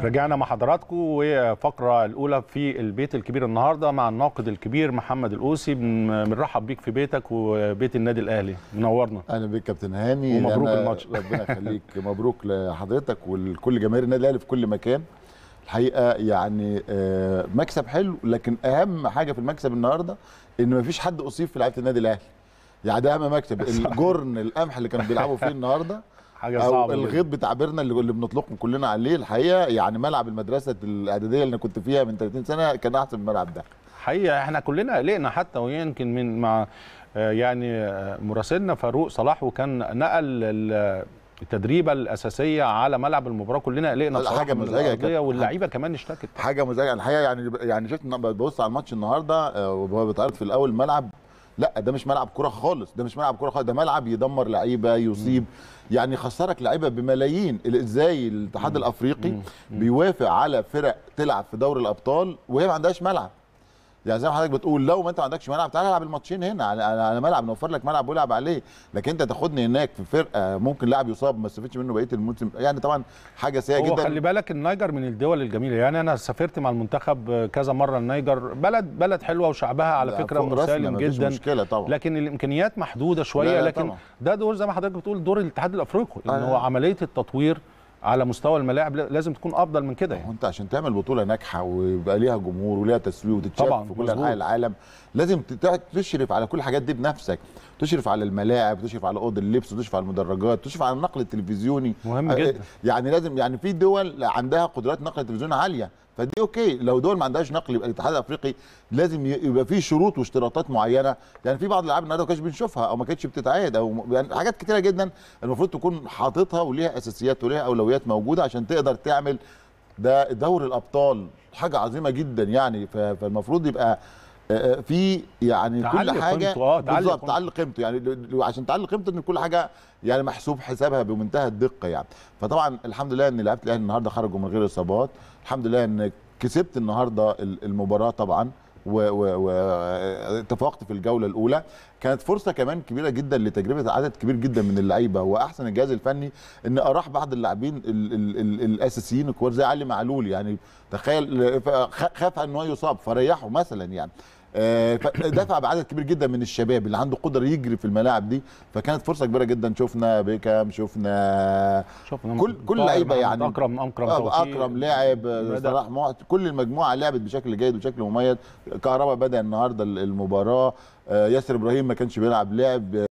رجعنا مع حضراتكم وفقرة الأولى في البيت الكبير النهاردة مع الناقد الكبير محمد القوسي بنرحب بيك في بيتك وبيت النادي الأهلي منورنا أهلا بيك كابتن هاني ومبروك الماتش ربنا يخليك مبروك لحضرتك ولكل جماهير النادي الأهلي في كل مكان الحقيقه يعني آه، مكسب حلو لكن اهم حاجه في المكسب النهارده ان مفيش حد اصيب في لعيبه النادي الاهلي يعني ده اهم مكسب الجرن القمح اللي كانوا بيلعبوا فيه النهارده حاجه أو صعبه الغيط بتعبيرنا اللي بنطلقه كلنا عليه الحقيقه يعني ملعب المدرسه الاعداديه اللي انا كنت فيها من 30 سنه كان احسن من الملعب ده حقيقه احنا كلنا قلقنا حتى ويمكن من مع آه، يعني آه، مراسلنا فاروق صلاح وكان نقل التدريبه الاساسيه على ملعب المباراه كلنا قلقنا صراحه حاجه مزعجه واللعيبه كمان اشتكت حاجه مزعجه الحقيقه يعني يعني شفت ببص على الماتش النهارده آه، وهو بيتعرض في الاول ملعب لا ده مش ملعب كره خالص ده مش ملعب كره خالص ده ملعب يدمر لعيبه يصيب يعني خسرك لعيبه بملايين ازاي الاتحاد الافريقي بيوافق على فرق تلعب في دوري الابطال وهي ما عندهاش ملعب يعني زي ما حضرتك بتقول لو ما انت ما عندكش ملعب تعالى العب الماتشين هنا على ملعب نوفر لك ملعب والعب عليه لكن انت تاخدني هناك في فرقه ممكن لاعب يصاب ما استفدتش منه بقيه الموسم يعني طبعا حاجه سيئه جدا خلي بالك النيجر من الدول الجميله يعني انا سافرت مع المنتخب كذا مره النيجر بلد بلد حلوه وشعبها على فكره مسالم جدا مشكلة طبعا. لكن الامكانيات محدوده شويه لا لا لكن طبعا. ده دور زي ما حضرتك بتقول دور الاتحاد الافريقي ان هو عمليه التطوير على مستوى الملاعب لازم تكون افضل من كده يعني انت عشان تعمل بطوله ناجحه ويبقى ليها جمهور وليها تسويق وتتشاف في كل انحاء العالم لازم تشرف على كل الحاجات دي بنفسك تشرف على الملاعب تشرف على اوضه اللبس تشرف على المدرجات تشرف على النقل التلفزيوني مهم آه، جدا يعني لازم يعني في دول عندها قدرات نقل تلفزيون عاليه فدي اوكي لو دول ما عندهاش نقل يبقى الاتحاد الافريقي لازم يبقى فيه شروط واشتراطات معينه يعني في بعض الالعاب النهارده ما كانش بنشوفها او ما كانتش بتتعاد او يعني حاجات كتيره جدا المفروض تكون حاططها وليها اساسيات وليها اولويات الاولويات موجوده عشان تقدر تعمل ده دوري الابطال حاجه عظيمه جدا يعني فالمفروض يبقى في يعني كل حاجه اه، بالظبط تعلي قيمته يعني عشان تعلي قيمته ان كل حاجه يعني محسوب حسابها بمنتهى الدقه يعني فطبعا الحمد لله ان لعيبه الاهلي النهارده خرجوا من غير اصابات الحمد لله ان كسبت النهارده المباراه طبعا واتفقت في الجوله الاولى كانت فرصه كمان كبيره جدا لتجربه عدد كبير جدا من اللعيبه واحسن الجهاز الفني ان اراح بعض اللاعبين ال ال ال الاساسيين الكبار زي علي معلول يعني تخيل خاف ان هو يصاب فريحه مثلا يعني آه، دفع بعدد كبير جدا من الشباب اللي عنده قدره يجري في الملاعب دي فكانت فرصه كبيره جدا شفنا بيكام شفنا شفنا كل كل لعيبه يعني اكرم اكرم آه، اكرم لاعب آه، صلاح كل المجموعه لعبت بشكل جيد وشكل مميز كهربا بدا النهارده المباراه ياسر ابراهيم ما كانش بيلعب لعب